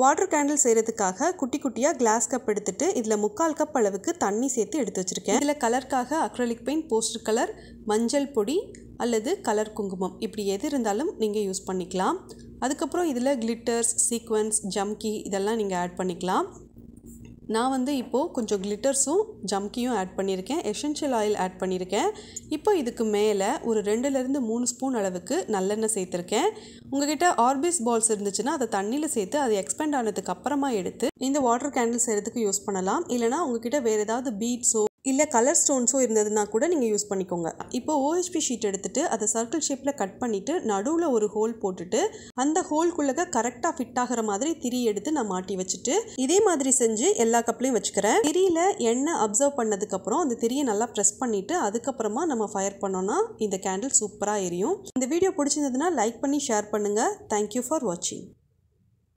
water candle செய்கிறதுக்காக குட்டி குட்டியாக கிளாஸ் கப் எடுத்துகிட்டு இதில் முக்கால் கப் அளவுக்கு தண்ணி சேர்த்து எடுத்து வச்சுருக்கேன் இதில் கலருக்காக அக்ரலிக் பெயிண்ட் போஸ்டர் கலர் மஞ்சள் பொடி அல்லது கலர் குங்குமம் இப்படி எது இருந்தாலும் நீங்கள் யூஸ் பண்ணிக்கலாம் அதுக்கப்புறம் இதில் கிளிட்டர்ஸ் சீக்வன்ஸ் ஜம்கி இதெல்லாம் நீங்கள் ஆட் பண்ணிக்கலாம் நான் வந்து இப்போது கொஞ்சம் கிளிட்டர்ஸும் ஜம்கியும் ஆட் பண்ணியிருக்கேன் எசென்ஷியல் ஆயில் ஆட் பண்ணியிருக்கேன் இப்போ இதுக்கு மேலே ஒரு ரெண்டுலேருந்து மூணு ஸ்பூன் அளவுக்கு நல்லெண்ணெய் சேர்த்துருக்கேன் உங்ககிட்ட ஆர்பிஸ் பால்ஸ் இருந்துச்சுன்னா அதை தண்ணியில் சேர்த்து அது எக்ஸ்பெண்ட் ஆனதுக்கு அப்புறமா எடுத்து இந்த வாட்டர் கேண்டில் செய்கிறதுக்கு யூஸ் பண்ணலாம் இல்லைனா உங்ககிட்ட வேறு ஏதாவது பீட்ஸோ இல்லை கலர் ஸ்டோன்ஸும் இருந்ததுன்னா கூட நீங்கள் யூஸ் பண்ணிக்கோங்க இப்போ ஓஹெச்பி ஷீட் எடுத்துகிட்டு அதை சர்க்கிள் ஷேப்பில் கட் பண்ணிவிட்டு நடுவில் ஒரு ஹோல் போட்டுட்டு அந்த ஹோல்குள்ளே கரெக்டாக ஃபிட் ஆகிற மாதிரி திரி எடுத்து நான் மாட்டி வச்சுட்டு இதே மாதிரி செஞ்சு எல்லா கப்லையும் வச்சுக்கிறேன் திரியில் எண்ணெய் அப்சர்வ் பண்ணதுக்கப்புறம் அந்த திரியை நல்லா ப்ரெஸ் பண்ணிவிட்டு அதுக்கப்புறமா நம்ம ஃபயர் பண்ணோன்னா இந்த கேண்டில் சூப்பராக எரியும் இந்த வீடியோ பிடிச்சிருந்ததுன்னா லைக் பண்ணி ஷேர் பண்ணுங்கள் தேங்க்யூ ஃபார் வாட்சிங்